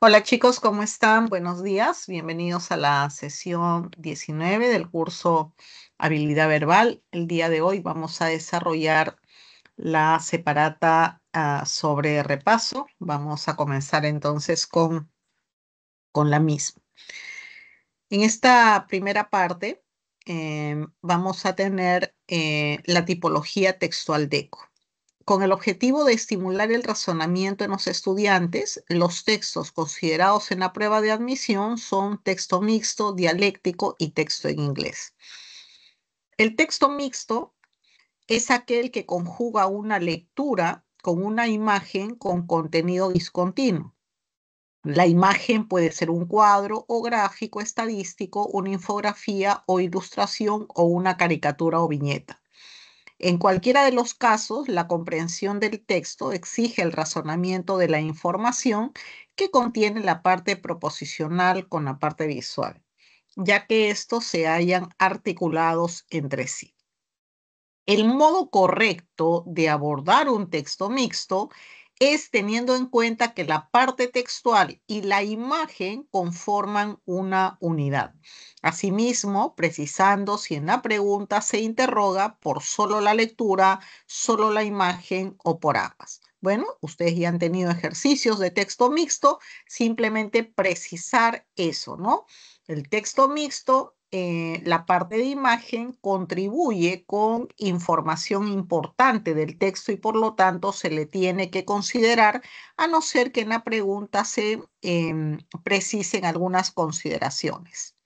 Hola chicos, ¿cómo están? Buenos días. Bienvenidos a la sesión 19 del curso Habilidad Verbal. El día de hoy vamos a desarrollar la separata ah, sobre repaso. Vamos a comenzar entonces con, con la misma. En esta primera parte em, vamos a tener eh, la tipología textual de eco. Con el objetivo de estimular el razonamiento en los estudiantes, los textos considerados en la prueba de admisión son texto mixto, dialéctico y texto en inglés. El texto mixto es aquel que conjuga una lectura con una imagen con contenido discontinuo. La imagen puede ser un cuadro o gráfico estadístico, una infografía o ilustración o una caricatura o viñeta. En cualquiera de los casos, la comprensión del texto exige el razonamiento de la información que contiene la parte proposicional con la parte visual, ya que estos se hayan articulados entre sí. El modo correcto de abordar un texto mixto es teniendo en cuenta que la parte textual y la imagen conforman una unidad. Asimismo, precisando si en la pregunta se interroga por solo la lectura, solo la imagen o por ambas. Bueno, ustedes ya han tenido ejercicios de texto mixto, simplemente precisar eso, ¿no? El texto mixto eh, la parte de imagen contribuye con información importante del texto y por lo tanto se le tiene que considerar, a no ser que en la pregunta se em, precisen algunas consideraciones.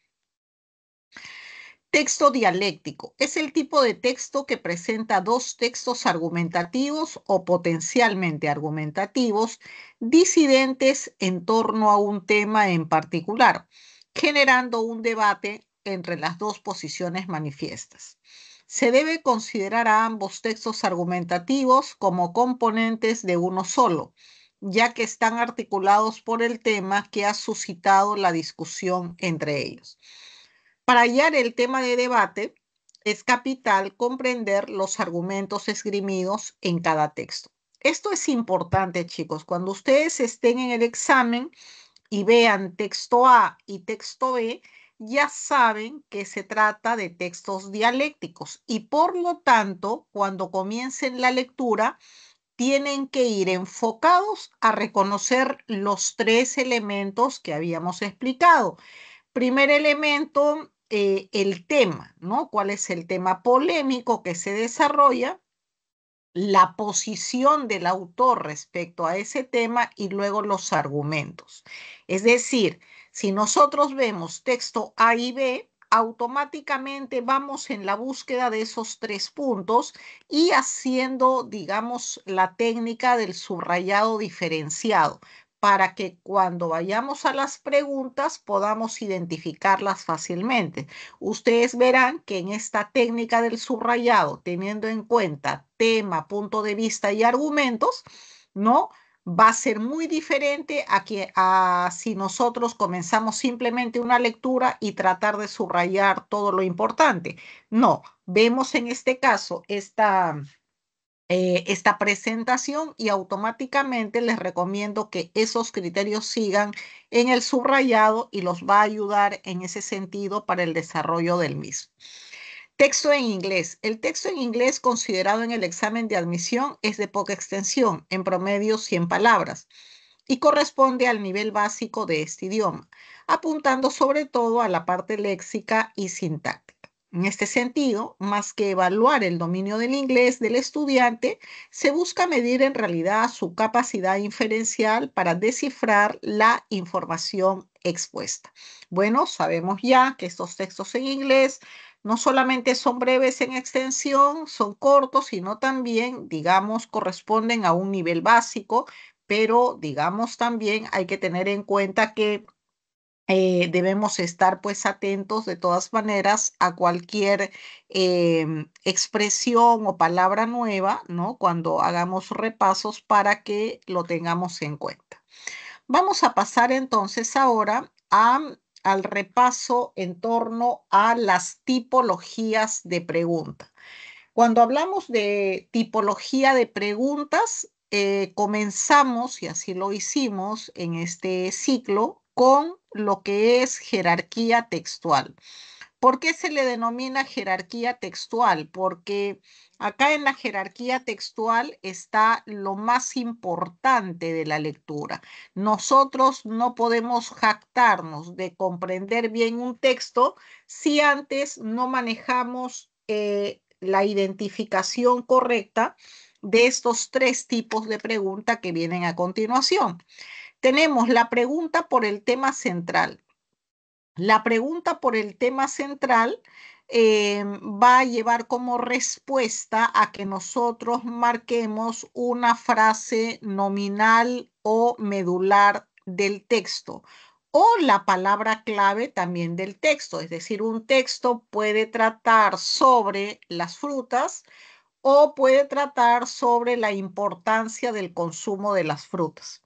Texto dialéctico es el tipo de texto que presenta dos textos argumentativos o potencialmente argumentativos disidentes en torno a un tema en particular, generando un debate entre las dos posiciones manifiestas. Se debe considerar a ambos textos argumentativos como componentes de uno solo, ya que están articulados por el tema que ha suscitado la discusión entre ellos. Para hallar el tema de debate, es capital comprender los argumentos esgrimidos en cada texto. Esto es importante, chicos. Cuando ustedes estén en el examen y vean texto A y texto B, ya saben que se trata de textos dialécticos y por lo tanto, cuando comiencen la lectura, tienen que ir enfocados a reconocer los tres elementos que habíamos explicado. Primer elemento, eh, el tema, ¿no? ¿Cuál es el tema polémico que se desarrolla? la posición del autor respecto a ese tema y luego los argumentos. Es decir, si nosotros vemos texto A y B, automáticamente vamos en la búsqueda de esos tres puntos y haciendo, digamos, la técnica del subrayado diferenciado para que cuando vayamos a las preguntas podamos identificarlas fácilmente. Ustedes verán que en esta técnica del subrayado, teniendo en cuenta tema, punto de vista y argumentos, ¿no? va a ser muy diferente a, que, a si nosotros comenzamos simplemente una lectura y tratar de subrayar todo lo importante. No, vemos en este caso esta, eh, esta presentación y automáticamente les recomiendo que esos criterios sigan en el subrayado y los va a ayudar en ese sentido para el desarrollo del mismo. Texto en inglés. El texto en inglés considerado en el examen de admisión es de poca extensión, en promedio 100 palabras, y corresponde al nivel básico de este idioma, apuntando sobre todo a la parte léxica y sintáctica. En este sentido, más que evaluar el dominio del inglés del estudiante, se busca medir en realidad su capacidad inferencial para descifrar la información expuesta. Bueno, sabemos ya que estos textos en inglés no solamente son breves en extensión, son cortos, sino también, digamos, corresponden a un nivel básico, pero digamos también hay que tener en cuenta que eh, debemos estar pues atentos de todas maneras a cualquier em, expresión o palabra nueva, ¿no? Cuando hagamos repasos para que lo tengamos en cuenta. Vamos a pasar entonces ahora a al repaso en torno a las tipologías de pregunta. Cuando hablamos de tipología de preguntas, eh, comenzamos, y así lo hicimos en este ciclo, con lo que es jerarquía textual. ¿Por qué se le denomina jerarquía textual? Porque acá en la jerarquía textual está lo más importante de la lectura. Nosotros no podemos jactarnos de comprender bien un texto si antes no manejamos eh, la identificación correcta de estos tres tipos de preguntas que vienen a continuación. Tenemos la pregunta por el tema central la pregunta por el tema central eh, va a llevar como respuesta a que nosotros marquemos una frase nominal o medular del texto o la palabra clave también del texto. Es decir, un texto puede tratar sobre las frutas o puede tratar sobre la importancia del consumo de las frutas.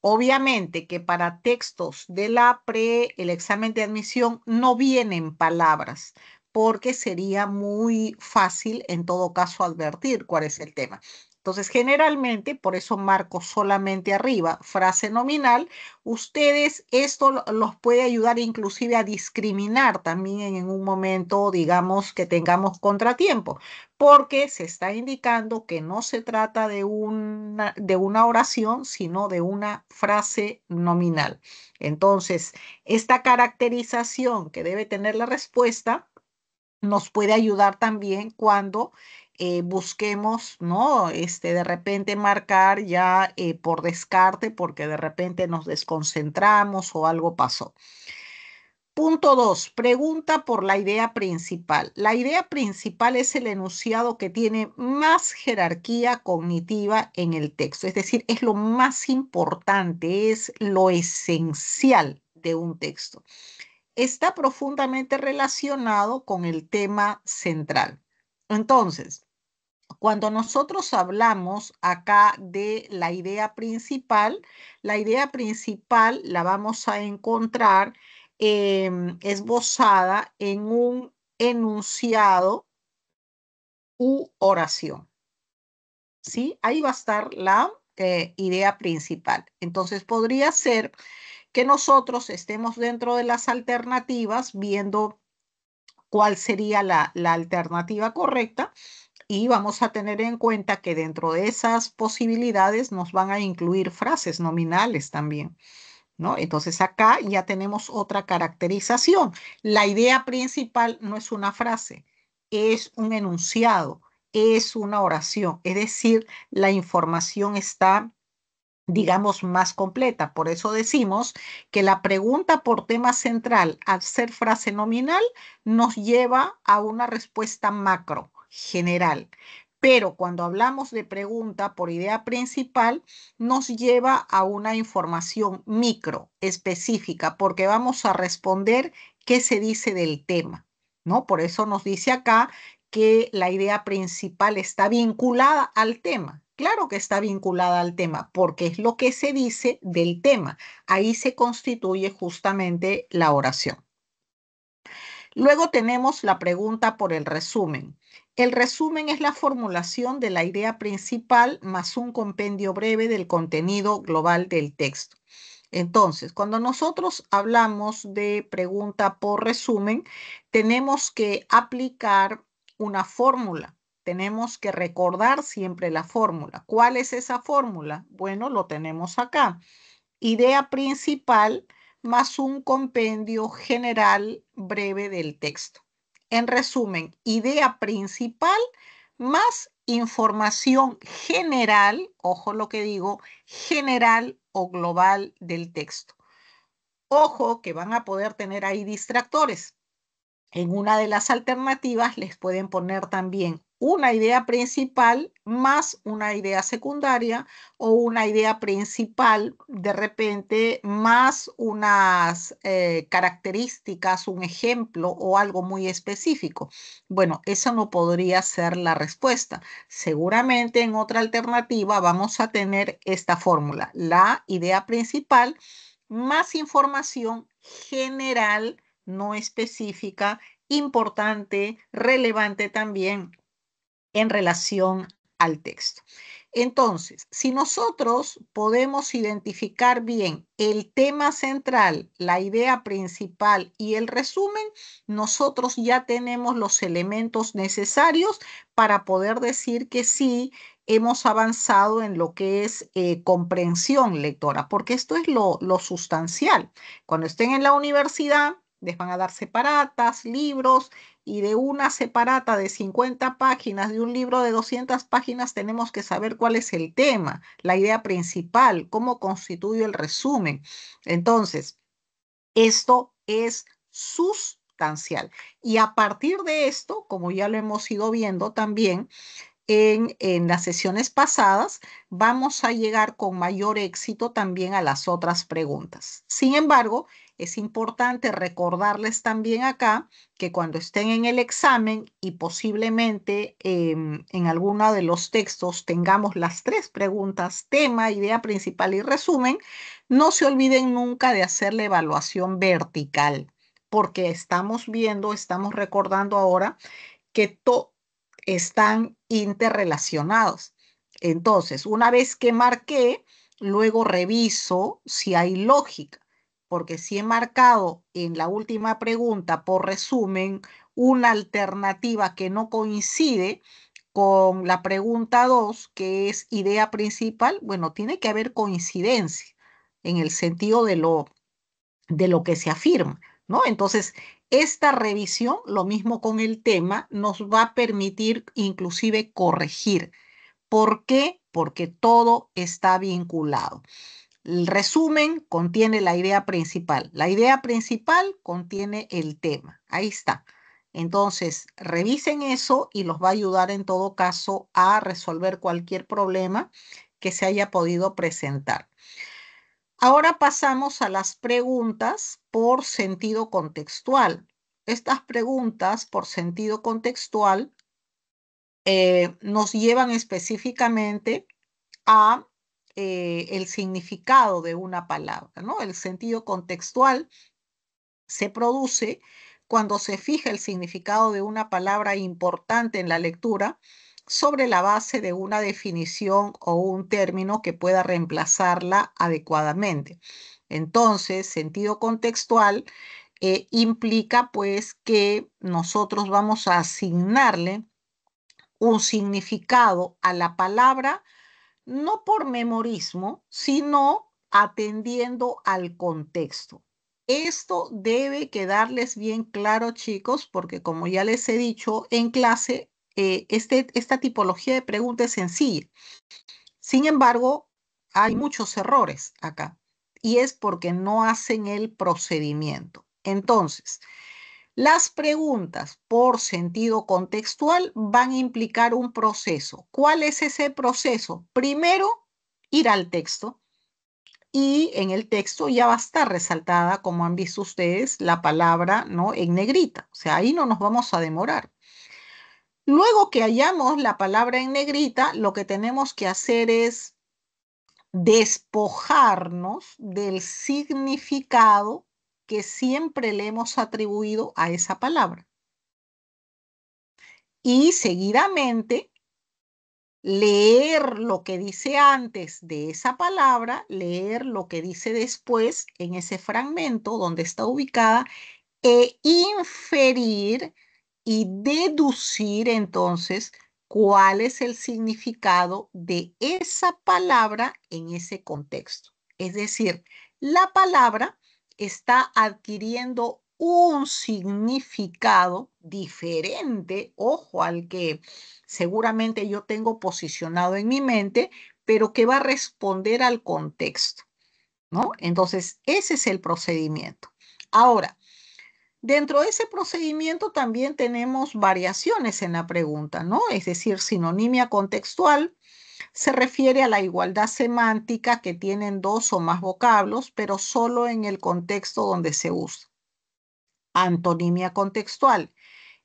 Obviamente que para textos de la pre, el examen de admisión, no vienen palabras, porque sería muy fácil en todo caso advertir cuál es el tema. Entonces, generalmente, por eso marco solamente arriba, frase nominal, ustedes esto los puede ayudar inclusive a discriminar también en un momento, digamos, que tengamos contratiempo, porque se está indicando que no se trata de una, de una oración, sino de una frase nominal. Entonces, esta caracterización que debe tener la respuesta nos puede ayudar también cuando eh, busquemos, ¿no? Este, de repente marcar ya eh, por descarte, porque de repente nos desconcentramos o algo pasó. Punto 2. Pregunta por la idea principal. La idea principal es el enunciado que tiene más jerarquía cognitiva en el texto, es decir, es lo más importante, es lo esencial de un texto. Está profundamente relacionado con el tema central. Entonces, cuando nosotros hablamos acá de la idea principal, la idea principal la vamos a encontrar Em, esbozada en un enunciado u oración. ¿Sí? Ahí va a estar la eh, idea principal. Entonces podría ser que nosotros estemos dentro de las alternativas viendo cuál sería la alternativa correcta y vamos a tener en cuenta que dentro de esas posibilidades nos van a incluir frases nominales también. Entonces acá ya tenemos otra caracterización. La idea principal no es una frase, es un enunciado, es una oración, es decir, la información está digamos, más completa. Por eso decimos que la pregunta por tema central, al ser frase nominal, nos lleva a una respuesta macro, general pero cuando hablamos de pregunta por idea principal, nos lleva a una información micro, específica, porque vamos a responder qué se dice del tema, ¿no? Por eso nos dice acá que la idea principal está vinculada al tema. Claro que está vinculada al tema, porque es lo que se dice del tema. Ahí se constituye justamente la oración. Luego tenemos la pregunta por el resumen. El resumen es la formulación de la idea principal más un compendio breve del contenido global del texto. Entonces, cuando nosotros hablamos de pregunta por resumen, tenemos que aplicar una fórmula. Tenemos que recordar siempre la fórmula. ¿Cuál es esa fórmula? Bueno, lo tenemos acá. Idea principal más un compendio general breve del texto. En resumen, idea principal más información general, ojo lo que digo, general o global del texto. Ojo que van a poder tener ahí distractores. En una de las alternativas les pueden poner también una idea principal más una idea secundaria o una idea principal de repente más unas eh, características, un ejemplo o algo muy específico. Bueno, esa no podría ser la respuesta. Seguramente en otra alternativa vamos a tener esta fórmula, la idea principal más información general no específica, importante, relevante también en relación al texto. Entonces, si nosotros podemos identificar bien el tema central, la idea principal y el resumen, nosotros ya tenemos los elementos necesarios para poder decir que sí hemos avanzado en lo que es eh, comprensión lectora, porque esto es lo, lo sustancial. Cuando estén en la universidad, les van a dar separatas, libros, y de una separata de 50 páginas, de un libro de 200 páginas, tenemos que saber cuál es el tema, la idea principal, cómo constituye el resumen. Entonces, esto es sustancial. Y a partir de esto, como ya lo hemos ido viendo también, en, en, las sesiones pasadas, vamos a llegar con mayor éxito también a las otras preguntas. Sin embargo, es importante recordarles también acá que cuando estén en el examen y posiblemente em, en alguno de los textos tengamos las tres preguntas, tema, idea principal y resumen, no se olviden nunca de hacer la evaluación vertical, porque estamos viendo, estamos recordando ahora que están interrelacionados. Entonces, una vez que marqué, luego reviso si hay lógica porque si he marcado en la última pregunta, por resumen, una alternativa que no coincide con la pregunta 2, que es idea principal, bueno, tiene que haber coincidencia en el sentido de lo, de lo que se afirma, ¿no? Entonces, esta revisión, lo mismo con el tema, nos va a permitir inclusive corregir. ¿Por qué? Porque todo está vinculado. El resumen contiene la idea principal. La idea principal contiene el tema. Ahí está. Entonces, revisen eso y los va a ayudar en todo caso a resolver cualquier problema que se haya podido presentar. Ahora pasamos a las preguntas por sentido contextual. Estas preguntas por sentido contextual eh, nos llevan específicamente a eh, el significado de una palabra, ¿no? El sentido contextual se produce cuando se fija el significado de una palabra importante en la lectura sobre la base de una definición o un término que pueda reemplazarla adecuadamente. Entonces, sentido contextual eh, implica pues que nosotros vamos a asignarle un significado a la palabra no por memorismo, sino atendiendo al contexto. Esto debe quedarles bien claro, chicos, porque como ya les he dicho en clase, eh, este, esta tipología de pregunta es sencilla. Sin embargo, hay muchos errores acá y es porque no hacen el procedimiento. Entonces, las preguntas por sentido contextual van a implicar un proceso. ¿Cuál es ese proceso? Primero, ir al texto y en el texto ya va a estar resaltada, como han visto ustedes, la palabra ¿no? en negrita. O sea, ahí no nos vamos a demorar. Luego que hallamos la palabra en negrita, lo que tenemos que hacer es despojarnos del significado que siempre le hemos atribuido a esa palabra. Y seguidamente, leer lo que dice antes de esa palabra, leer lo que dice después en ese fragmento donde está ubicada e inferir y deducir entonces cuál es el significado de esa palabra en ese contexto. Es decir, la palabra está adquiriendo un significado diferente, ojo, al que seguramente yo tengo posicionado en mi mente, pero que va a responder al contexto, ¿no? Entonces, ese es el procedimiento. Ahora, Dentro de ese procedimiento también tenemos variaciones en la pregunta, ¿no? Es decir, sinonimia contextual, se refiere a la igualdad semántica que tienen dos o más vocablos, pero solo en el contexto donde se usa. Antonimia contextual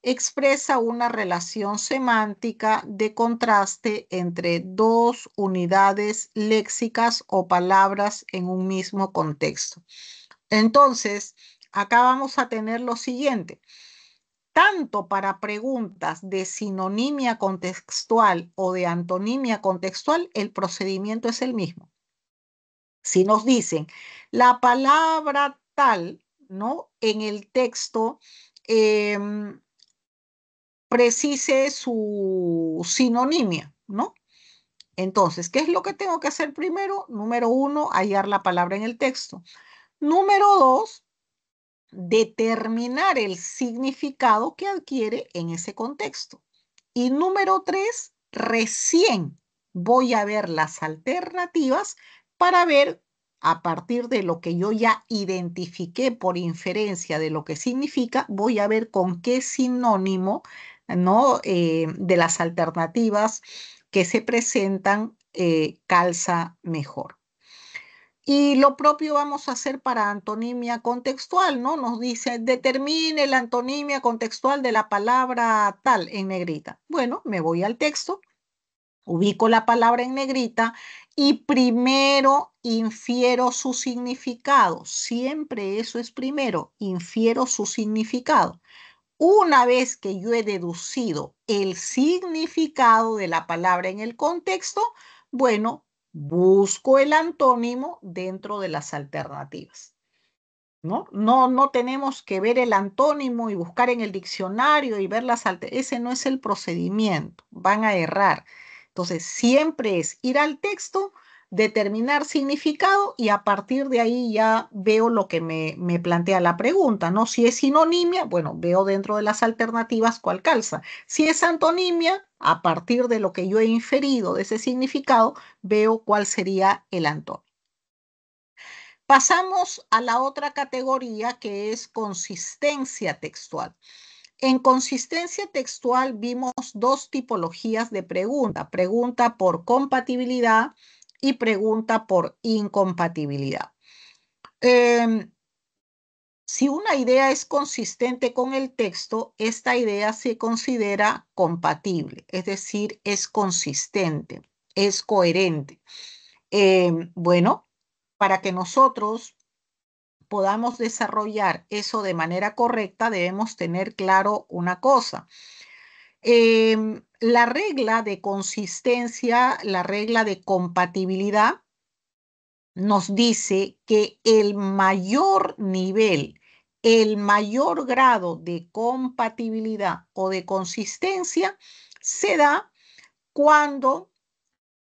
expresa una relación semántica de contraste entre dos unidades léxicas o palabras en un mismo contexto. Entonces, acá vamos a tener lo siguiente tanto para preguntas de sinonimia contextual o de antonimia contextual, el procedimiento es el mismo. Si nos dicen la palabra tal, ¿no? En el texto em, precise su sinonimia, ¿no? Entonces, ¿qué es lo que tengo que hacer primero? Número uno, hallar la palabra en el texto. Número dos, determinar el significado que adquiere en ese contexto. Y número tres, recién voy a ver las alternativas para ver a partir de lo que yo ya identifiqué por inferencia de lo que significa, voy a ver con qué sinónimo ¿no? Eh, de las alternativas que se presentan eh, calza mejor. Y lo propio vamos a hacer para antonimia contextual, ¿no? Nos dice, determine la antonimia contextual de la palabra tal en negrita. Bueno, me voy al texto, ubico la palabra en negrita y primero infiero su significado. Siempre eso es primero, infiero su significado. Una vez que yo he deducido el significado de la palabra en el contexto, bueno, busco el antónimo dentro de las alternativas. ¿No? No, no tenemos que ver el antónimo y buscar en el diccionario y ver las alternativas. Ese no es el procedimiento. Van a errar. Entonces, siempre es ir al texto, determinar significado y a partir de ahí ya veo lo que me, me, plantea la pregunta, ¿no? Si es sinonimia, bueno, veo dentro de las alternativas cuál calza. Si es antonimia, a partir de lo que yo he inferido de ese significado, veo cuál sería el antónimo. Pasamos a la otra categoría que es consistencia textual. En consistencia textual vimos dos tipologías de pregunta, pregunta por compatibilidad y pregunta por incompatibilidad. Em, si una idea es consistente con el texto, esta idea se considera compatible, es decir, es consistente, es coherente. Em, bueno, para que nosotros podamos desarrollar eso de manera correcta, debemos tener claro una cosa. Em, la regla de consistencia, la regla de compatibilidad, nos dice que el mayor nivel, el mayor grado de compatibilidad o de consistencia se da cuando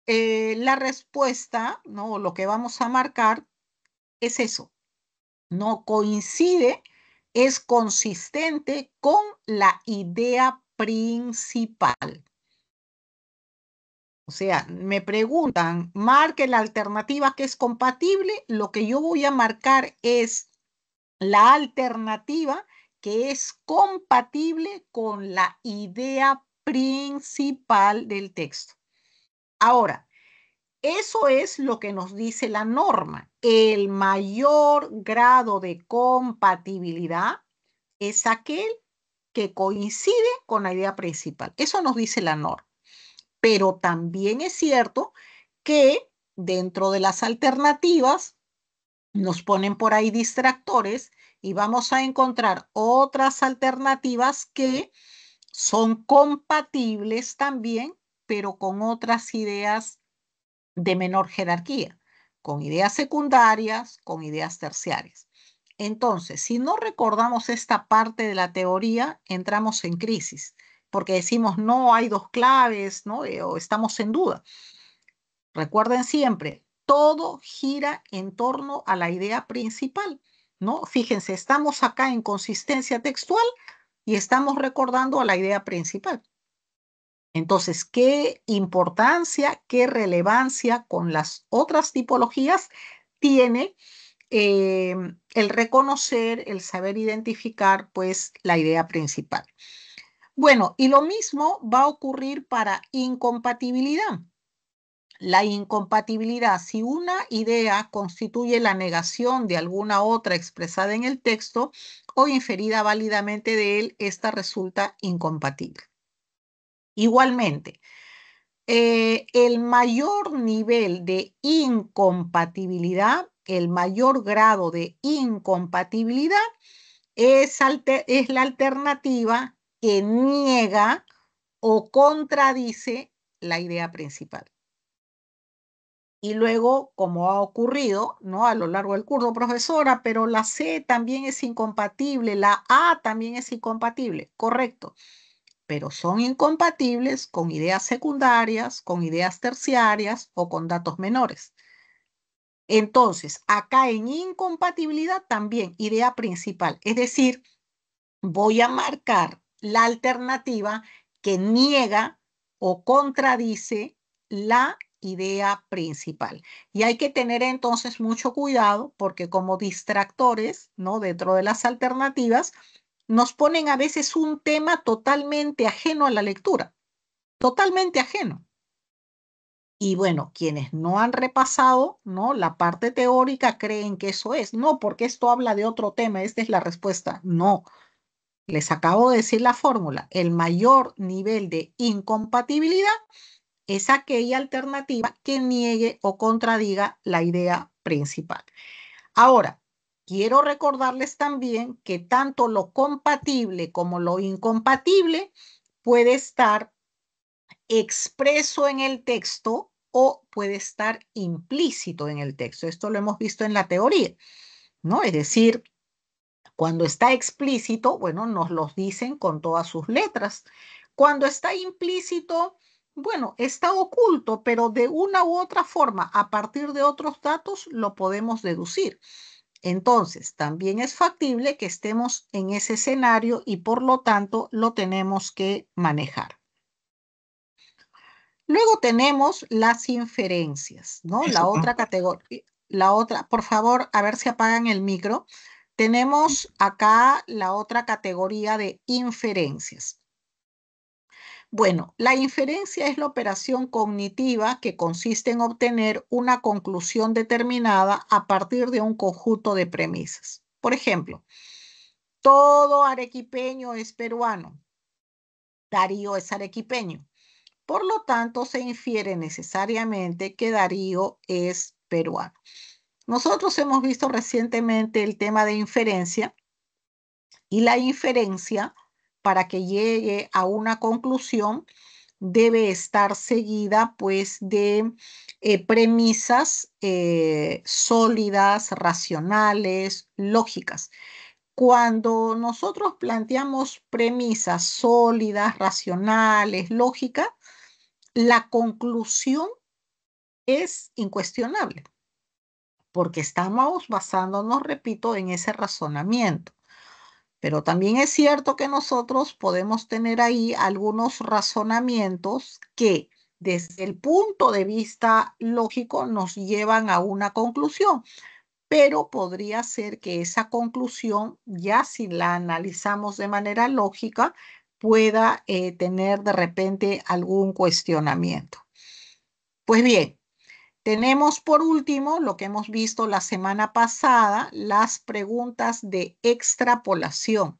eh, la respuesta, ¿no? lo que vamos a marcar, es eso. No coincide, es consistente con la idea principal. O sea, me preguntan, marque la alternativa que es compatible. Lo que yo voy a marcar es la alternativa que es compatible con la idea principal del texto. Ahora, eso es lo que nos dice la norma. El mayor grado de compatibilidad es aquel que coincide con la idea principal. Eso nos dice la norma. Pero también es cierto que dentro de las alternativas nos ponen por ahí distractores y vamos a encontrar otras alternativas que son compatibles también, pero con otras ideas de menor jerarquía, con ideas secundarias, con ideas terciarias. Entonces, si no recordamos esta parte de la teoría, entramos en crisis porque decimos no hay dos claves, ¿no? Eh, o estamos en duda. Recuerden siempre, todo gira en torno a la idea principal, ¿no? Fíjense, estamos acá en consistencia textual y estamos recordando a la idea principal. Entonces, ¿qué importancia, qué relevancia con las otras tipologías tiene eh, el reconocer, el saber identificar, pues, la idea principal? Bueno, y lo mismo va a ocurrir para incompatibilidad. La incompatibilidad, si una idea constituye la negación de alguna otra expresada en el texto o inferida válidamente de él, esta resulta incompatible. Igualmente, eh, el mayor nivel de incompatibilidad, el mayor grado de incompatibilidad es, es la alternativa que niega o contradice la idea principal. Y luego, como ha ocurrido ¿no? a lo largo del curso, profesora, pero la C también es incompatible, la A también es incompatible, correcto, pero son incompatibles con ideas secundarias, con ideas terciarias o con datos menores. Entonces, acá en incompatibilidad también idea principal, es decir, voy a marcar la alternativa que niega o contradice la idea principal. Y hay que tener entonces mucho cuidado porque como distractores, ¿no? Dentro de las alternativas, nos ponen a veces un tema totalmente ajeno a la lectura, totalmente ajeno. Y bueno, quienes no han repasado, ¿no? La parte teórica creen que eso es, no, porque esto habla de otro tema, esta es la respuesta, no, les acabo de decir la fórmula, el mayor nivel de incompatibilidad es aquella alternativa que niegue o contradiga la idea principal. Ahora, quiero recordarles también que tanto lo compatible como lo incompatible puede estar expreso en el texto o puede estar implícito en el texto. Esto lo hemos visto en la teoría, ¿no? Es decir, cuando está explícito, bueno, nos los dicen con todas sus letras. Cuando está implícito, bueno, está oculto, pero de una u otra forma, a partir de otros datos, lo podemos deducir. Entonces, también es factible que estemos en ese escenario y por lo tanto lo tenemos que manejar. Luego tenemos las inferencias, ¿no? La otra categoría, la otra, por favor, a ver si apagan el micro. Tenemos acá la otra categoría de inferencias. Bueno, la inferencia es la operación cognitiva que consiste en obtener una conclusión determinada a partir de un conjunto de premisas. Por ejemplo, todo arequipeño es peruano. Darío es arequipeño. Por lo tanto, se infiere necesariamente que Darío es peruano. Nosotros hemos visto recientemente el tema de inferencia y la inferencia, para que llegue a una conclusión, debe estar seguida pues de eh, premisas eh, sólidas, racionales, lógicas. Cuando nosotros planteamos premisas sólidas, racionales, lógicas, la conclusión es incuestionable porque estamos basándonos, repito, en ese razonamiento. Pero también es cierto que nosotros podemos tener ahí algunos razonamientos que desde el punto de vista lógico nos llevan a una conclusión, pero podría ser que esa conclusión, ya si la analizamos de manera lógica, pueda eh, tener de repente algún cuestionamiento. Pues bien, tenemos por último lo que hemos visto la semana pasada, las preguntas de extrapolación.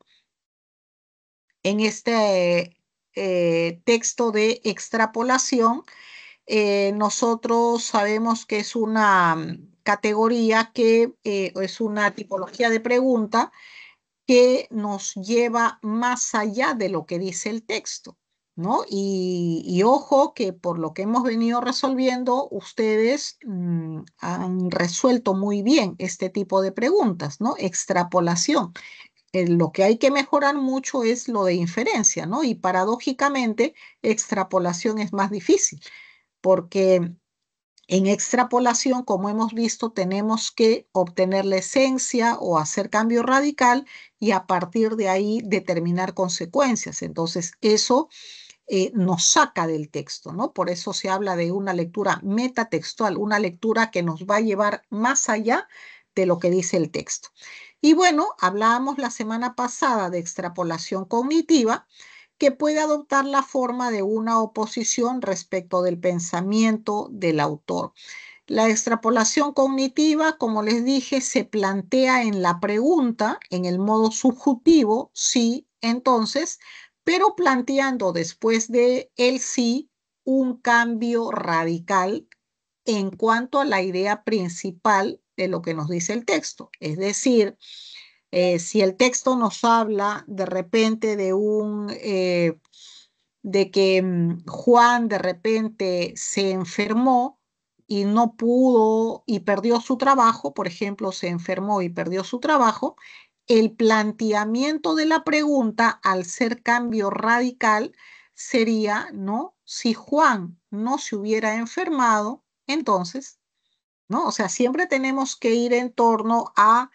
En este eh, texto de extrapolación, eh, nosotros sabemos que es una mm, categoría que eh, es una tipología de pregunta que nos lleva más allá de lo que dice el texto. Y, ojo que por lo que hemos venido resolviendo, ustedes mm, han resuelto muy bien este tipo de preguntas, ¿no? Extrapolación. Eh, lo que hay que mejorar mucho es lo de inferencia, ¿no? Y paradójicamente, extrapolación es más difícil, porque en extrapolación, como hemos visto, tenemos que obtener la esencia o hacer cambio radical y a partir de ahí determinar consecuencias. Entonces, eso eh, nos saca del texto, ¿no? Por eso se habla de una lectura metatextual, una lectura que nos va a llevar más allá de lo que dice el texto. Y bueno, hablábamos la semana pasada de extrapolación cognitiva, que puede adoptar la forma de una oposición respecto del pensamiento del autor. La extrapolación cognitiva, como les dije, se plantea en la pregunta, en el modo subjuntivo, sí, entonces, pero planteando después de el sí un cambio radical en cuanto a la idea principal de lo que nos dice el texto. Es decir, eh, si el texto nos habla de repente de un... Eh, de que mm, Juan de repente se enfermó y no pudo y perdió su trabajo, por ejemplo, se enfermó y perdió su trabajo, el planteamiento de la pregunta al ser cambio radical sería, ¿no? Si Juan no se hubiera enfermado, entonces, ¿no? O sea, siempre tenemos que ir en torno a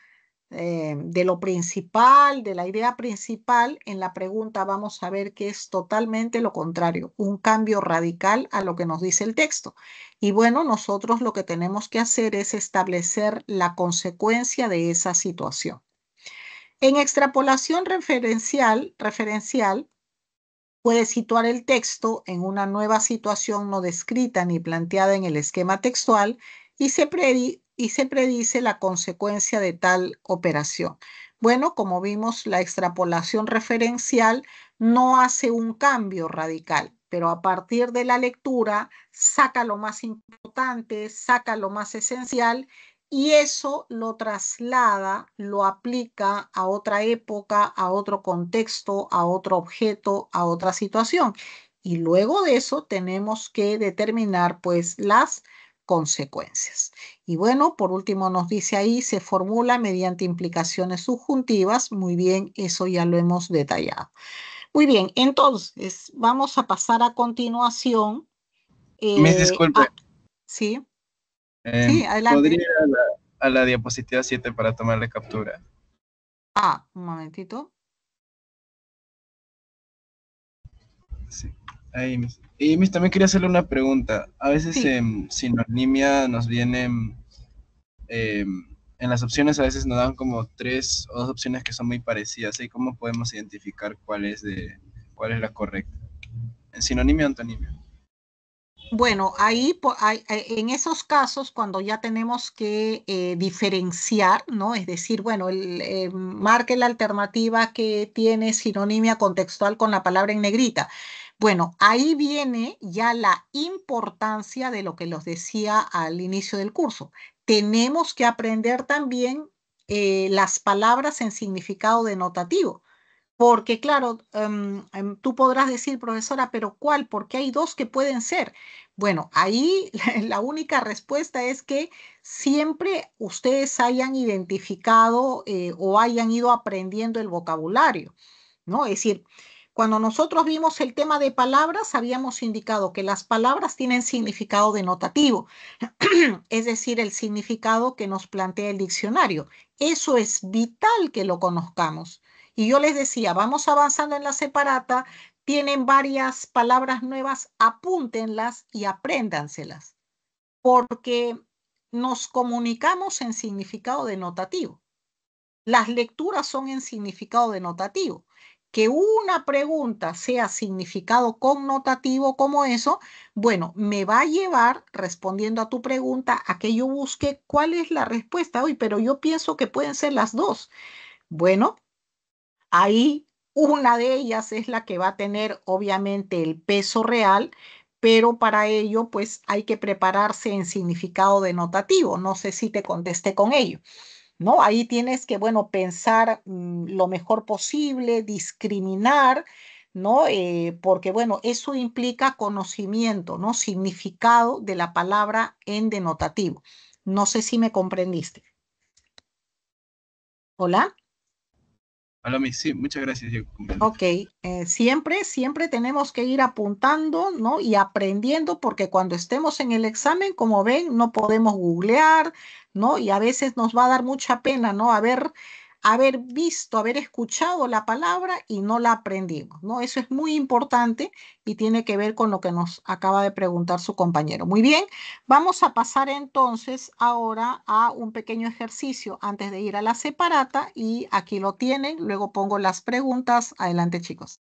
eh, de lo principal, de la idea principal, en la pregunta vamos a ver que es totalmente lo contrario, un cambio radical a lo que nos dice el texto. Y bueno, nosotros lo que tenemos que hacer es establecer la consecuencia de esa situación. En extrapolación referencial, puede situar el texto en una nueva situación no descrita ni planteada en el esquema textual y se, y se predice la consecuencia de tal operación. Bueno, como vimos, la extrapolación referencial no hace un cambio radical, pero a partir de la lectura saca lo más importante, saca lo más esencial y eso lo traslada, lo aplica a otra época, a otro contexto, a otro objeto, a otra situación. Y luego de eso tenemos que determinar pues las consecuencias. Y bueno, por último nos dice ahí, se formula mediante implicaciones subjuntivas. Muy bien, eso ya lo hemos detallado. Muy bien, entonces vamos a pasar a continuación. Me eh, disculpo. sí sí, eh, adelante. ¿Podría ir a la, diapositiva 7 para tomar la captura? Ah, un momentito. Sí, ahí Y mis, también quería hacerle una pregunta. A veces en sinonimia nos vienen em, em, en las opciones, a veces nos dan como tres o dos opciones que son muy parecidas. ¿Y cómo podemos identificar cuál es de cuál es la correcta? ¿En sinonimia o antonimia? Bueno, ahí eh, en esos casos, cuando ya tenemos que eh, diferenciar, ¿no? Es decir, bueno, eh, marque la alternativa que tiene sinonimia contextual con la palabra en negrita. Bueno, ahí viene ya la importancia de lo que los decía al inicio del curso. Tenemos que aprender también las palabras en significado denotativo porque claro, em, em, tú podrás decir, profesora, pero ¿cuál? Porque hay dos que pueden ser. Bueno, ahí la única respuesta es que siempre ustedes hayan identificado eh, o hayan ido aprendiendo el vocabulario, ¿no? Es decir, cuando nosotros vimos el tema de palabras, habíamos indicado que las palabras tienen significado denotativo, es decir, el significado que nos plantea el diccionario. Eso es vital que lo conozcamos. Y yo les decía, vamos avanzando en la separata, tienen varias palabras nuevas, apúntenlas y apréndanselas, porque nos comunicamos en significado denotativo. Las lecturas son en significado denotativo. Que una pregunta sea significado connotativo como eso, bueno, me va a llevar, respondiendo a tu pregunta, a que yo busque cuál es la respuesta hoy, pero yo pienso que pueden ser las dos. Bueno, Ahí una de ellas es la que va a tener obviamente el peso real, pero para ello pues hay que prepararse en significado denotativo. No sé si te contesté con ello. ¿No? Ahí tienes que, bueno, pensar mm, lo mejor posible, discriminar, ¿no? Eh, porque, bueno, eso implica conocimiento, ¿no? Significado de la palabra en denotativo. No sé si me comprendiste. Hola. Hola, sí, muchas gracias. Ok, eh, siempre, siempre tenemos que ir apuntando, ¿no? Y aprendiendo, porque cuando estemos en el examen, como ven, no podemos googlear, ¿no? Y a veces nos va a dar mucha pena, ¿no? A ver, haber visto, haber escuchado la palabra y no la aprendimos, ¿no? Eso es muy importante y tiene que ver con lo que nos acaba de preguntar su compañero. Muy bien, vamos a pasar entonces ahora a un pequeño ejercicio antes de ir a la separata y aquí lo tienen, luego pongo las preguntas. Adelante, chicos.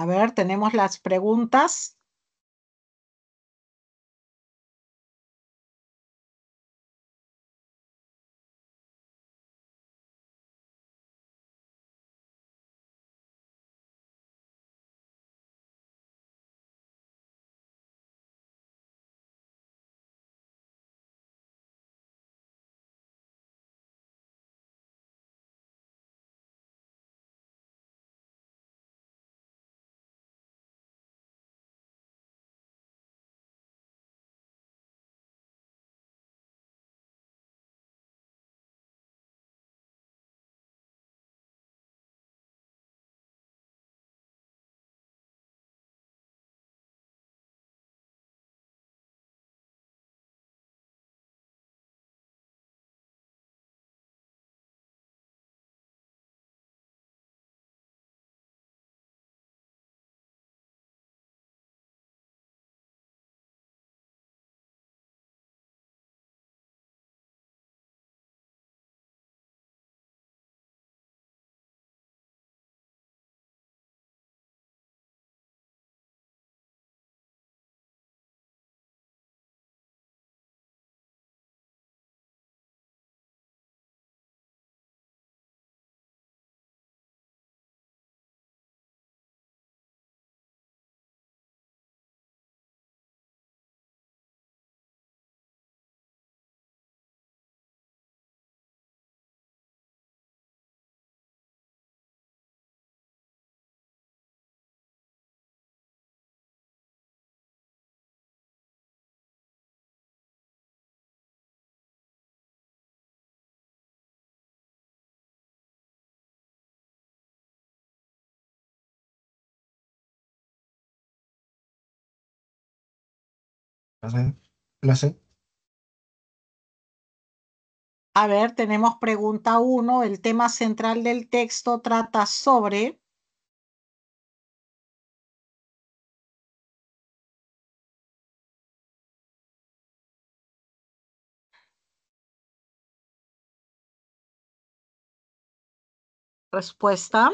A ver, tenemos las preguntas. A ver, tenemos pregunta uno. El tema central del texto trata sobre... Respuesta.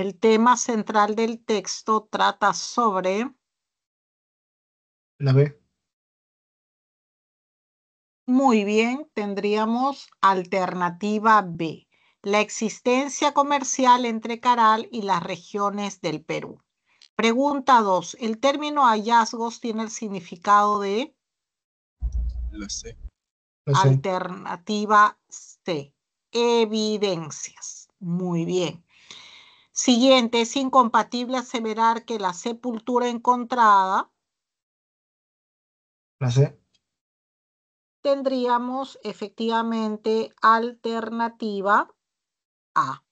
El tema central del texto trata sobre... La B. Muy bien, tendríamos alternativa B, la existencia comercial entre Caral y las regiones del Perú. Pregunta 2. ¿El término hallazgos tiene el significado de? La C. Alternativa C. Evidencias. Muy bien. Siguiente, es incompatible aseverar que la sepultura encontrada. La Tendríamos efectivamente alternativa A.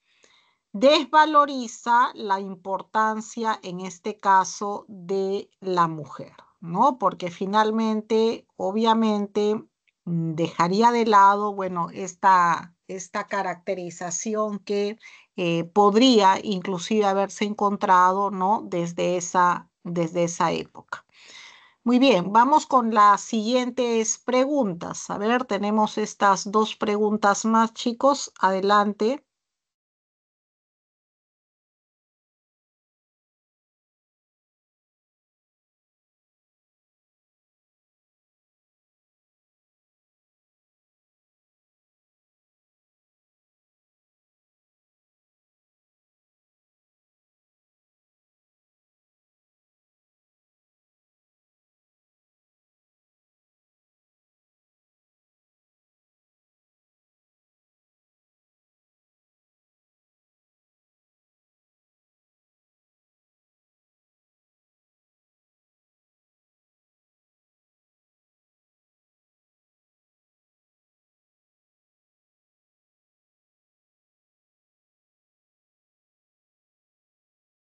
Desvaloriza la importancia, en este caso, de la mujer, ¿no? Porque finalmente, obviamente, dejaría de lado, bueno, esta, esta caracterización que eh, podría inclusive haberse encontrado ¿no? desde, esa, desde esa época. Muy bien, vamos con las siguientes preguntas. A ver, tenemos estas dos preguntas más, chicos. Adelante.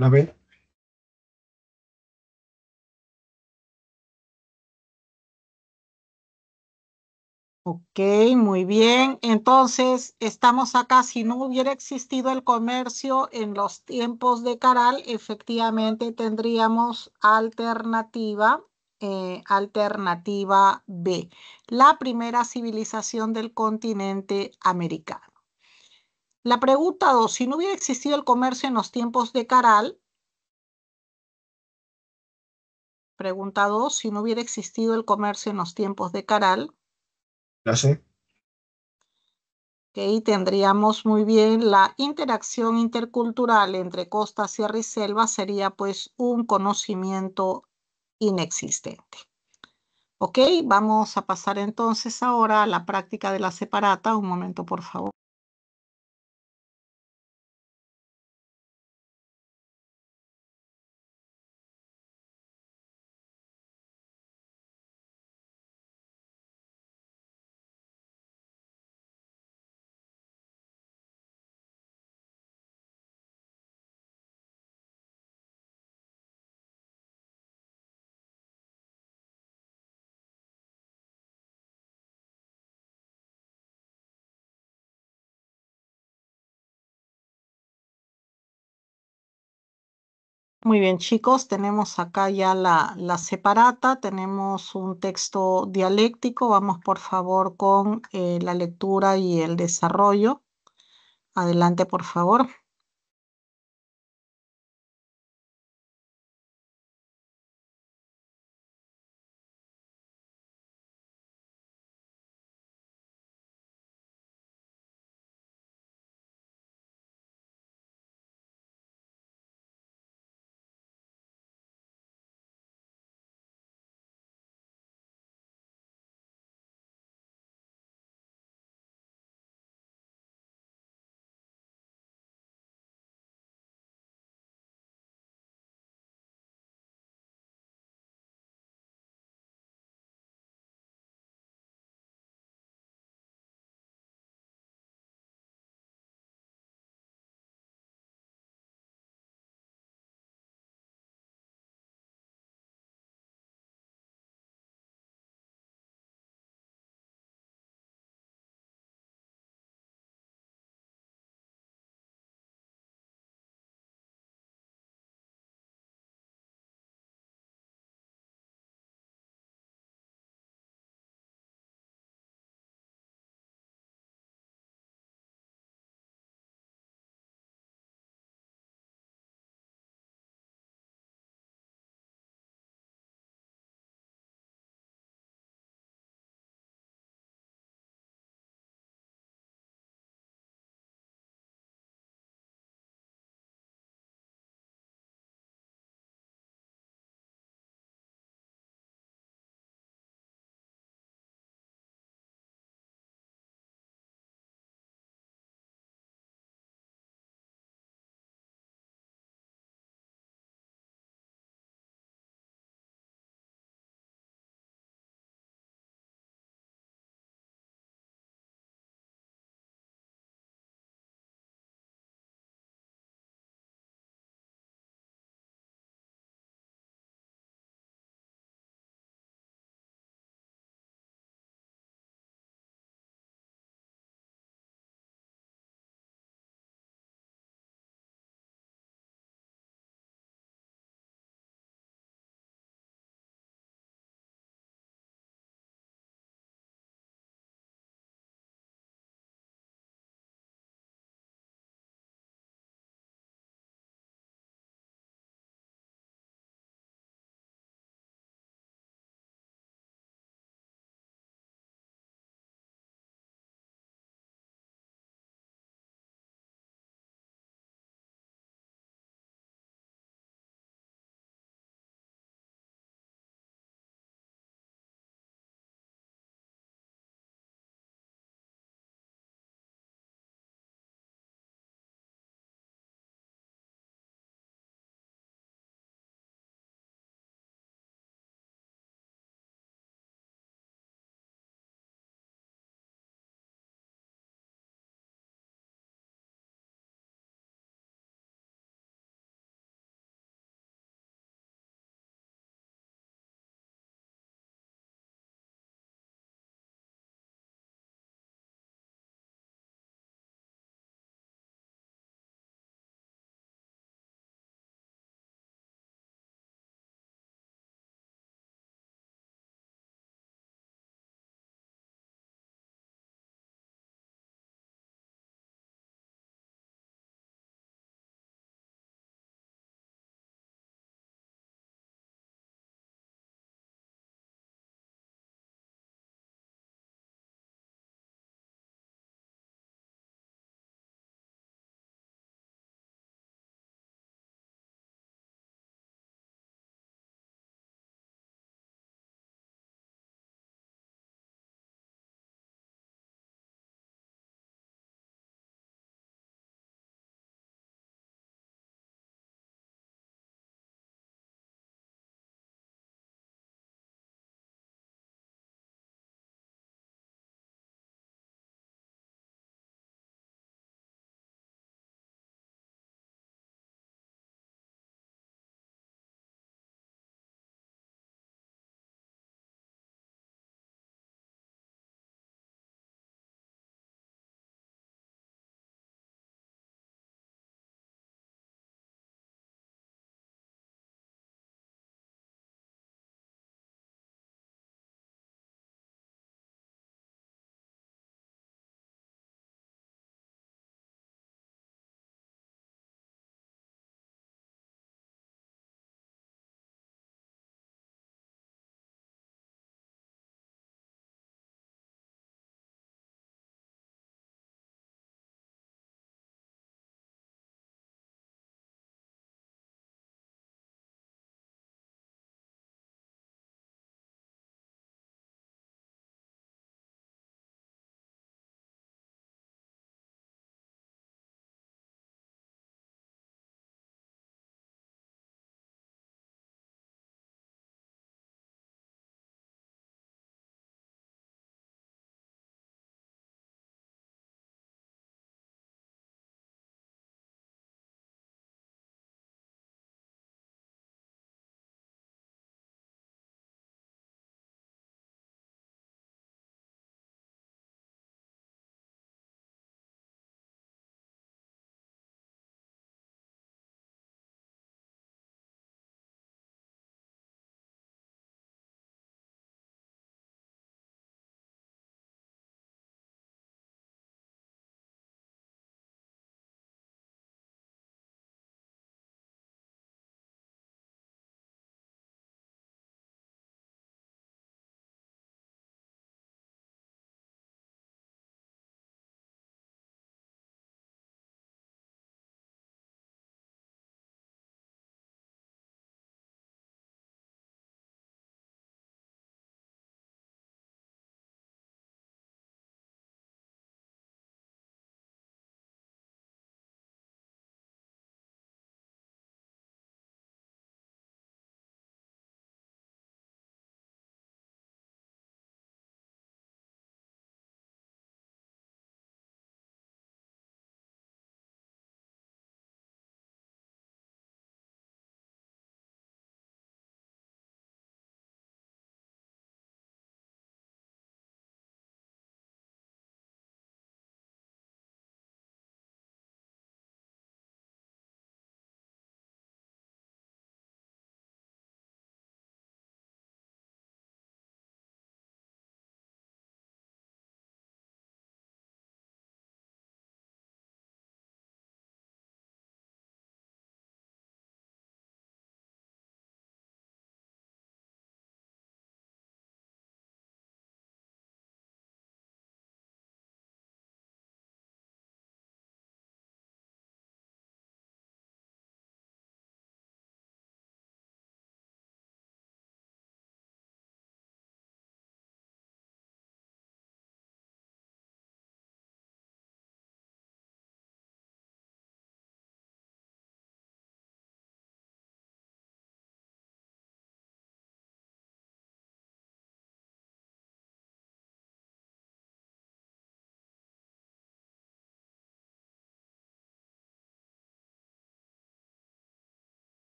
¿La Ok, muy bien. Entonces, estamos acá. Si no hubiera existido el comercio en los tiempos de Caral, efectivamente tendríamos alternativa, eh, alternativa B, la primera civilización del continente americano. La pregunta 2, si no hubiera existido el comercio en los tiempos de Caral, pregunta 2, si no hubiera existido el comercio en los tiempos de Caral. Ya sé. Ok, tendríamos muy bien la interacción intercultural entre costa, sierra y selva sería pues un conocimiento inexistente. Ok, vamos a pasar entonces ahora a la práctica de la separata. Un momento, por favor. Muy bien, chicos, tenemos acá ya la, separata, tenemos un texto dialéctico. Vamos, por favor, con eh, la lectura y el desarrollo. Adelante, por favor.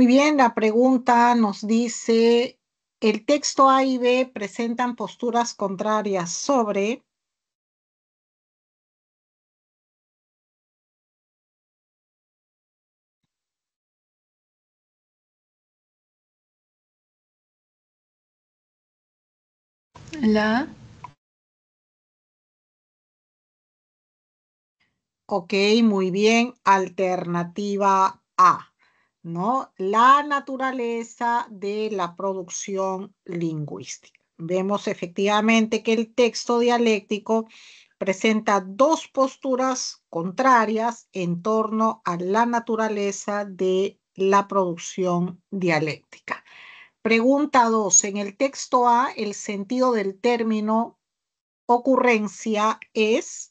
Muy bien, la pregunta nos dice, el texto A y B presentan posturas contrarias sobre... La Ok, muy bien. Alternativa A. ¿no? La naturaleza de la producción lingüística. Vemos efectivamente que el texto dialéctico presenta dos posturas contrarias en torno a la naturaleza de la producción dialéctica. Pregunta 2. En el texto A, el sentido del término ocurrencia es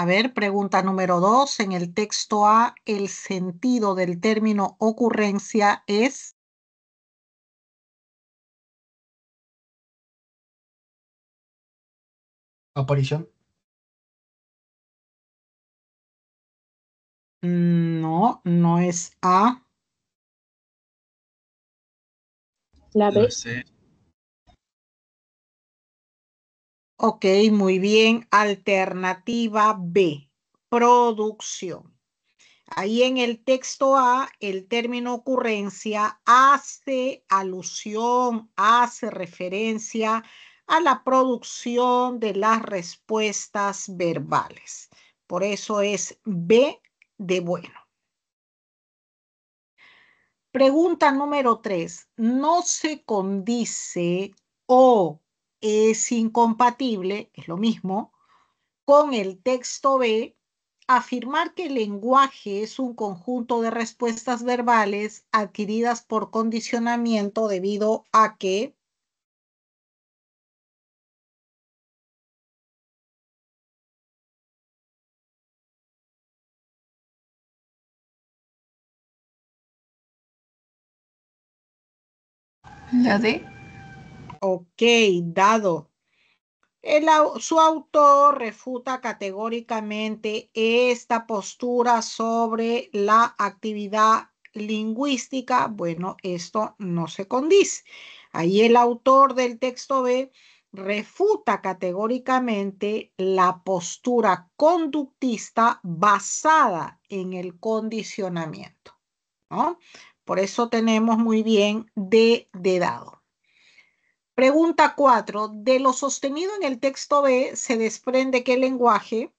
A ver, pregunta número dos. En el texto A, el sentido del término ocurrencia es... Aparición. Mm, no, no es A. La B. Ok, muy bien. Alternativa B, producción. Ahí en el texto A, el término ocurrencia hace alusión, hace referencia a la producción de las respuestas verbales. Por eso es B de bueno. Pregunta número 3. No se condice o es incompatible, es lo mismo, con el texto B, afirmar que el lenguaje es un conjunto de respuestas verbales adquiridas por condicionamiento debido a que Ok, dado. El, su autor refuta categóricamente esta postura sobre la actividad lingüística. Bueno, esto no se condice. Ahí el autor del texto B refuta categóricamente la postura conductista basada en el condicionamiento. ¿no? Por eso tenemos muy bien de, de dado. Pregunta 4. De lo sostenido en el texto B se desprende qué lenguaje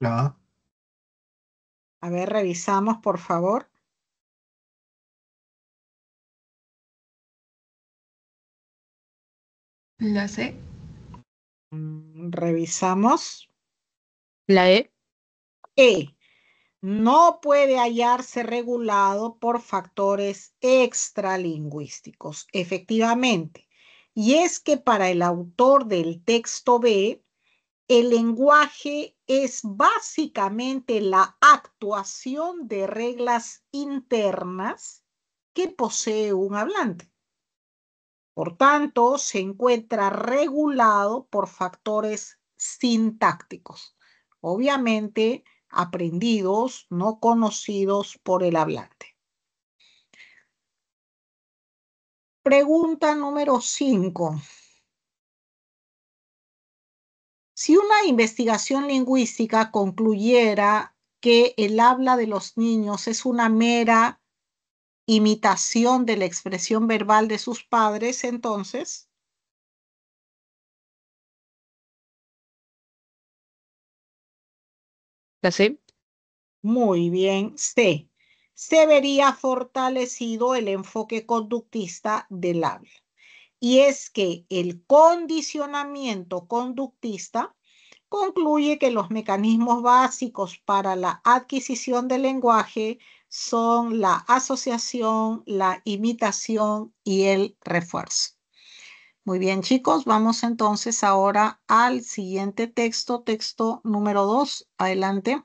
A ver, revisamos, por favor. La sé. Mm, revisamos. La E. E. No puede hallarse regulado por factores extralingüísticos, efectivamente. Y es que para el autor del texto B, el lenguaje es básicamente la actuación de reglas internas que posee un hablante. Por tanto, se encuentra regulado por factores sintácticos, obviamente aprendidos, no conocidos por el hablante. Pregunta número 5. Si una investigación lingüística concluyera que el habla de los niños es una mera imitación de la expresión verbal de sus padres, entonces, La Muy bien, C. Se vería fortalecido el enfoque conductista del habla. Y es que el condicionamiento conductista concluye que los mecanismos básicos para la adquisición del lenguaje, son la asociación, la imitación y el refuerzo. Muy bien, chicos, vamos entonces ahora al siguiente texto, texto número 2. Adelante.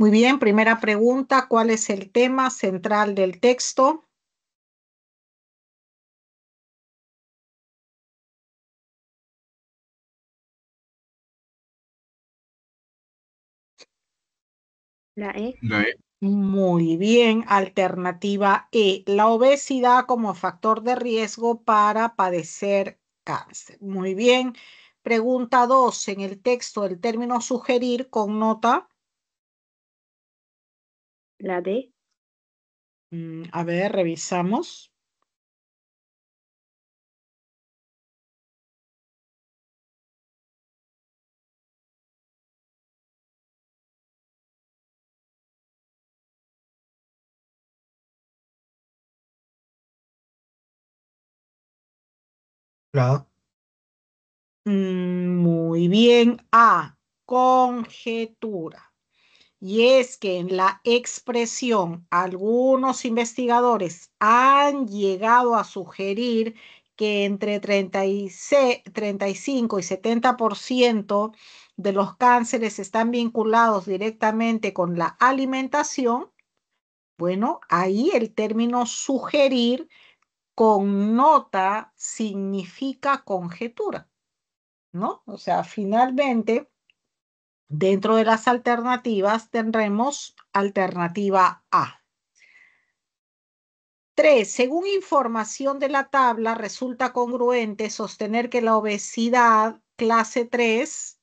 Muy bien, primera pregunta, ¿cuál es el tema central del texto? E. La E. Muy bien, alternativa E, la obesidad como factor de riesgo para padecer cáncer. Muy bien, pregunta 2, en el texto el término sugerir con nota... La D. Mm, a ver, revisamos. ¿La? Mm, muy bien. A. Conjetura y es que en la expresión algunos investigadores han llegado a sugerir que entre 35 y 70% de los cánceres están vinculados directamente con la alimentación, bueno, ahí el término sugerir con nota significa conjetura, ¿no? O sea, finalmente Dentro de las alternativas tendremos alternativa A. 3. Según información de la tabla, resulta congruente sostener que la obesidad clase 3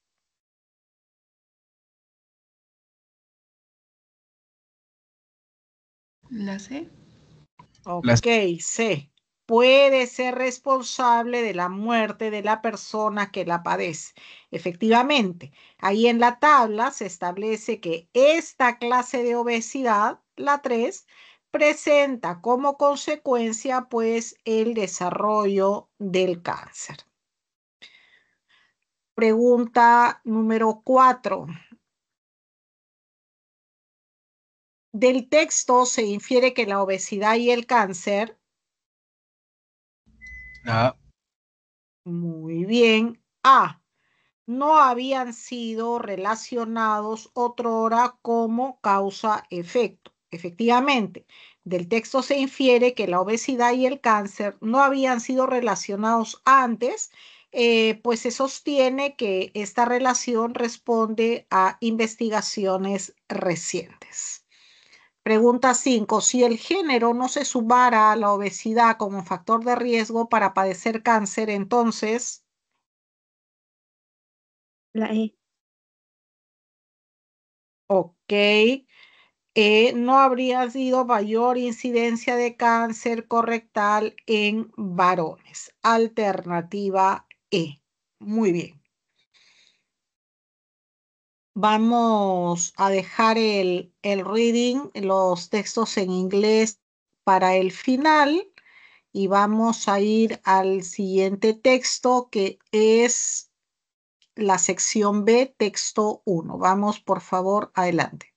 La C. Ok, C. Puede ser responsable de la muerte de la persona que la padece. Efectivamente, ahí en la tabla se establece que esta clase de obesidad, la 3, presenta como consecuencia pues el desarrollo del cáncer. Pregunta número 4. Del texto se infiere que la obesidad y el cáncer. Ah. Muy bien. A no habían sido relacionados otrora como causa-efecto. Efectivamente, del texto se infiere que la obesidad y el cáncer no habían sido relacionados antes, eh, pues se sostiene que esta relación responde a investigaciones recientes. Pregunta 5. Si el género no se sumara a la obesidad como factor de riesgo para padecer cáncer, entonces... La E. Ok. Eh, no habría sido mayor incidencia de cáncer correctal en varones. Alternativa E. Muy bien. Vamos a dejar el, el reading, los textos en inglés para el final y vamos a ir al siguiente texto que es la sección B, texto 1. Vamos, por favor, adelante.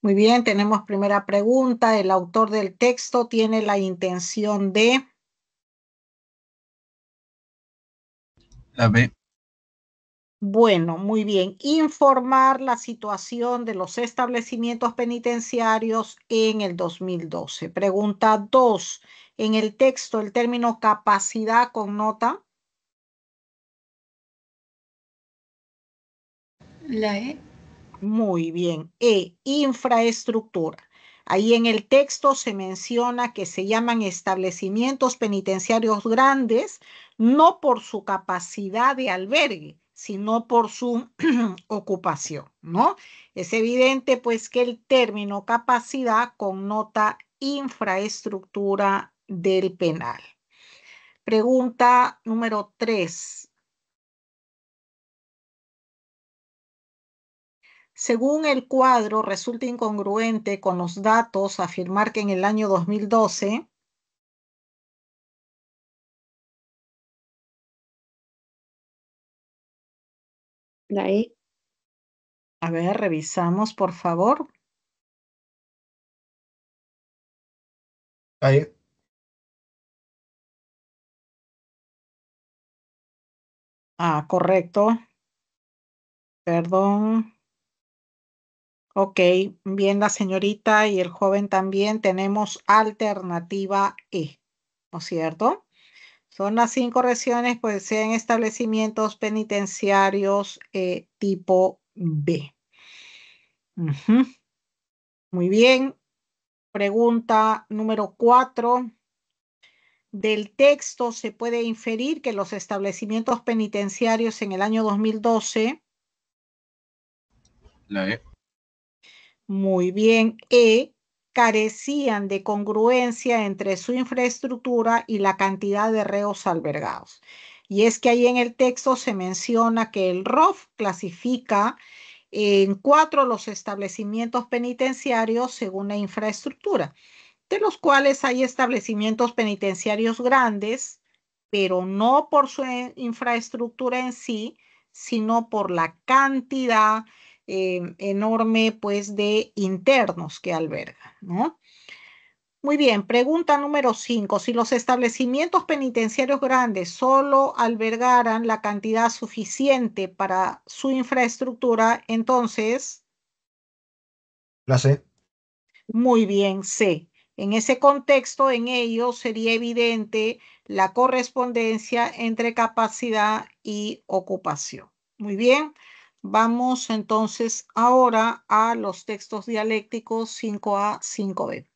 Muy bien, tenemos primera pregunta. El autor del texto tiene la intención de... La B. Bueno, muy bien. Informar la situación de los establecimientos penitenciarios en el 2012. Pregunta 2. En el texto, el término capacidad connota. La E. Muy bien. E, infraestructura. Ahí en el texto se menciona que se llaman establecimientos penitenciarios grandes, no por su capacidad de albergue, sino por su ocupación, ¿no? Es evidente pues que el término capacidad connota infraestructura del penal. Pregunta número tres. Según el cuadro, resulta incongruente con los datos afirmar que en el año 2012 Ahí. E. A ver, revisamos, por favor. Ahí. E. Ah, correcto. Perdón. Ok, bien la señorita y el joven también tenemos alternativa E, ¿no es cierto? Son las cinco regiones, pues sean establecimientos penitenciarios eh, tipo B. Muy bien. Pregunta número cuatro. Del texto se puede inferir que los establecimientos penitenciarios en el año 2012. La E muy bien, E, carecían de congruencia entre su infraestructura y la cantidad de reos albergados. Y es que ahí en el texto se menciona que el ROF clasifica en cuatro los establecimientos penitenciarios según la infraestructura, de los cuales hay establecimientos penitenciarios grandes, pero no por su eh, infraestructura en sí, sino por la cantidad Em, enorme pues de internos que alberga, ¿no? Muy bien, pregunta número 5. Si los establecimientos penitenciarios grandes solo albergaran la cantidad suficiente para su infraestructura, entonces... La C. Muy bien, C. En ese contexto, en ello sería evidente la correspondencia entre capacidad y ocupación. Muy bien. Vamos entonces ahora a los textos dialécticos 5A, 5B.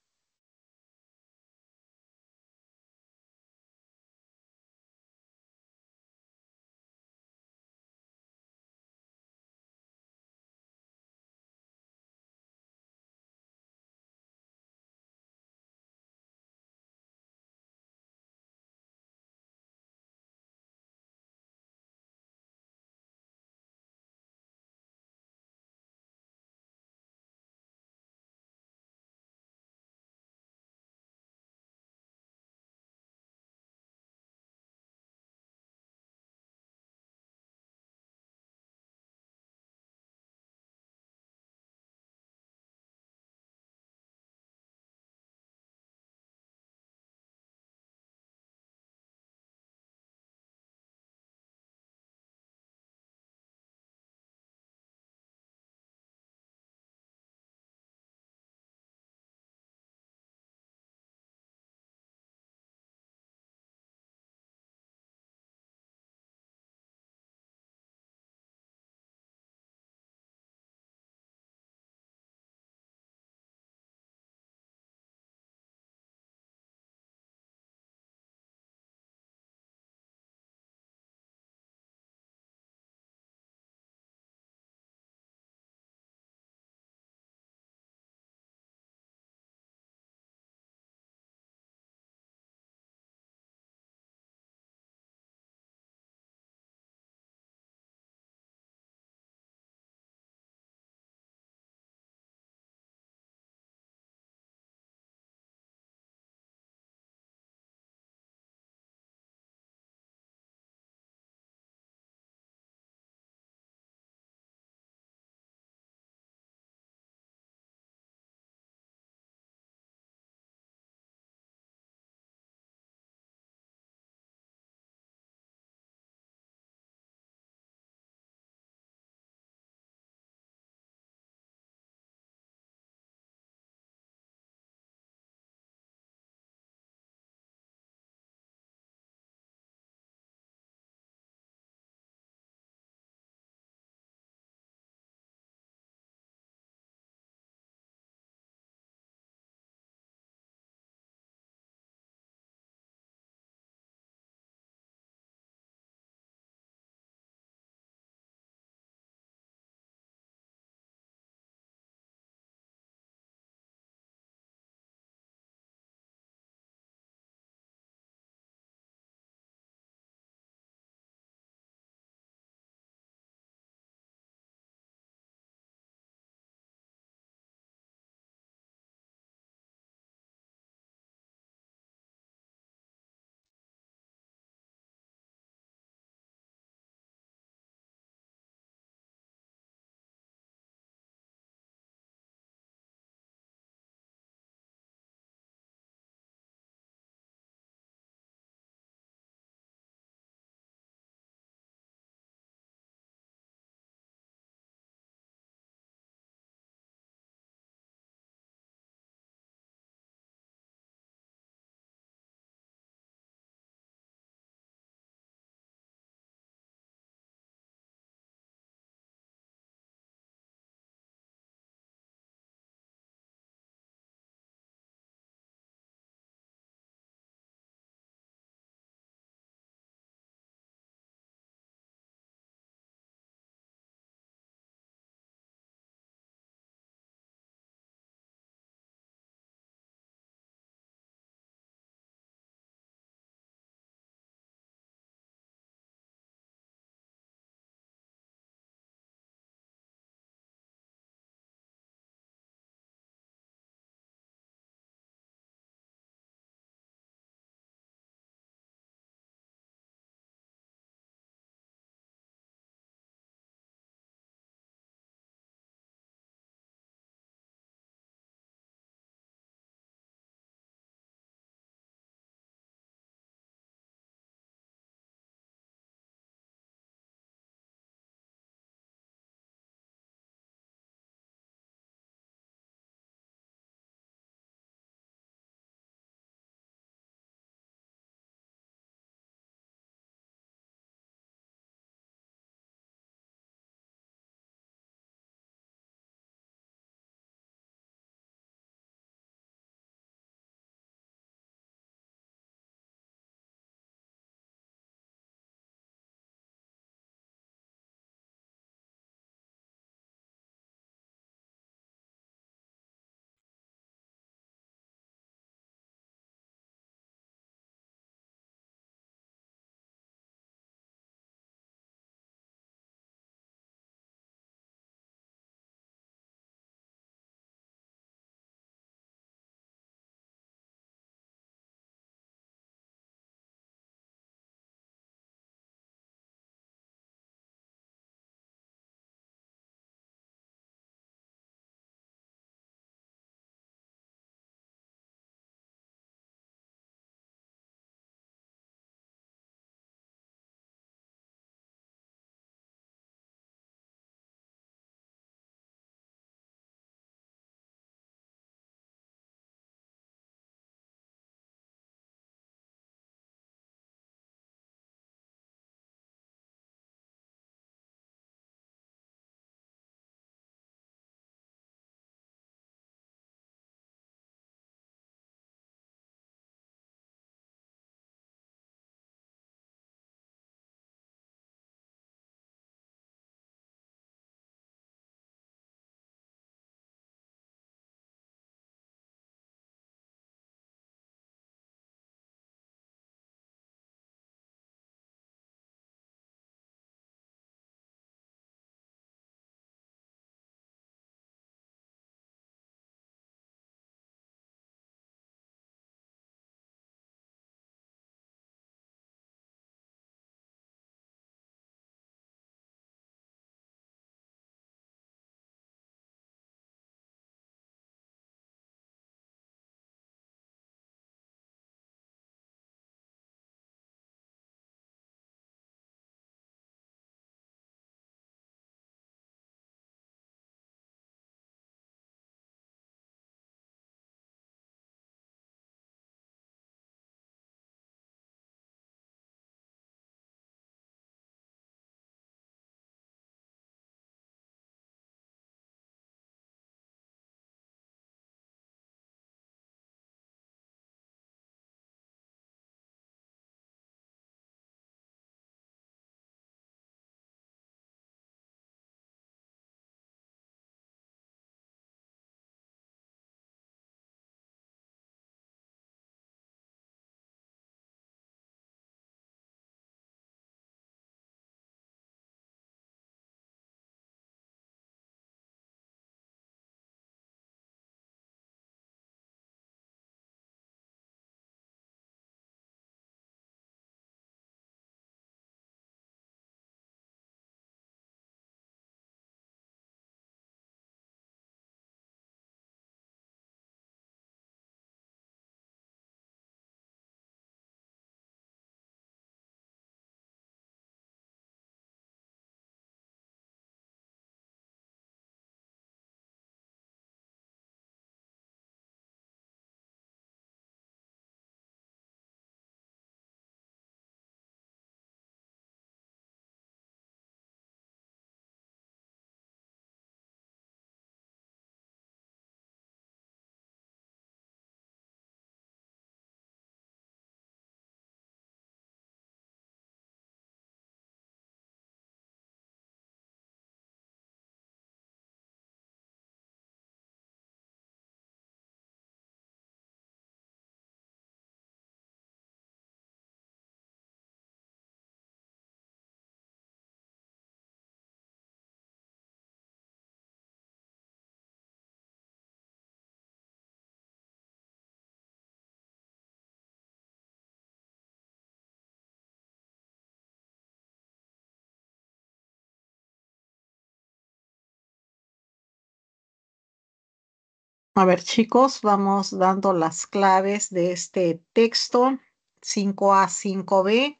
A ver, chicos, vamos dando las claves de este texto 5A, 5B.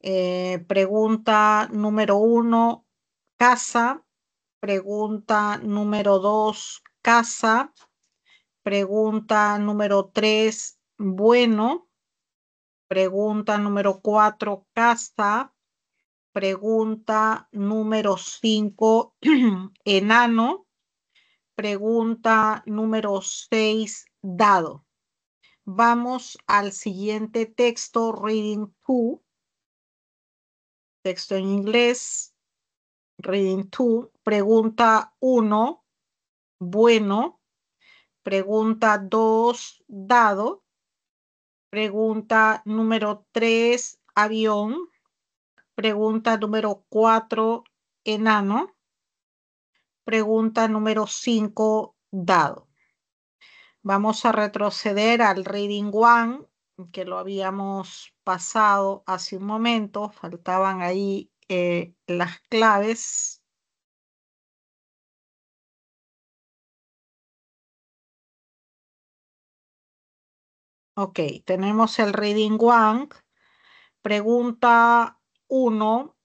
Eh, pregunta número uno, casa. Pregunta número dos, casa. Pregunta número tres, bueno. Pregunta número cuatro, casa. Pregunta número cinco, enano pregunta número 6 dado. Vamos al siguiente texto, Reading 2. Texto en inglés, Reading 2. Pregunta 1, bueno. Pregunta 2, dado. Pregunta número 3, avión. Pregunta número 4, enano pregunta número 5 dado. Vamos a retroceder al Reading One, que lo habíamos pasado hace un momento. Faltaban ahí eh, las claves. Ok, tenemos el Reading One. Pregunta 1.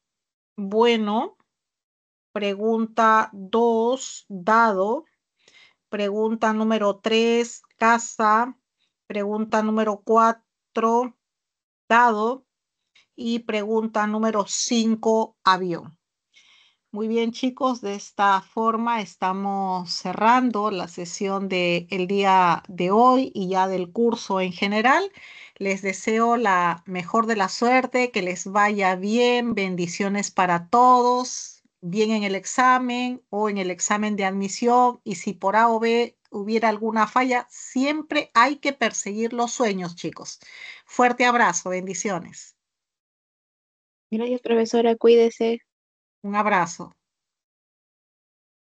Bueno, Pregunta 2, dado. Pregunta número 3, casa. Pregunta número 4, dado. Y pregunta número 5, avión. Muy bien, chicos, de esta forma estamos cerrando la sesión del día de hoy y ya del curso en general. Les deseo la mejor de la suerte, que les vaya bien, bendiciones para todos bien en el examen o en el examen de admisión y si por A o B hubiera alguna falla, siempre hay que perseguir los sueños, chicos. Fuerte abrazo, bendiciones. Gracias, profesora, cuídese. Un abrazo.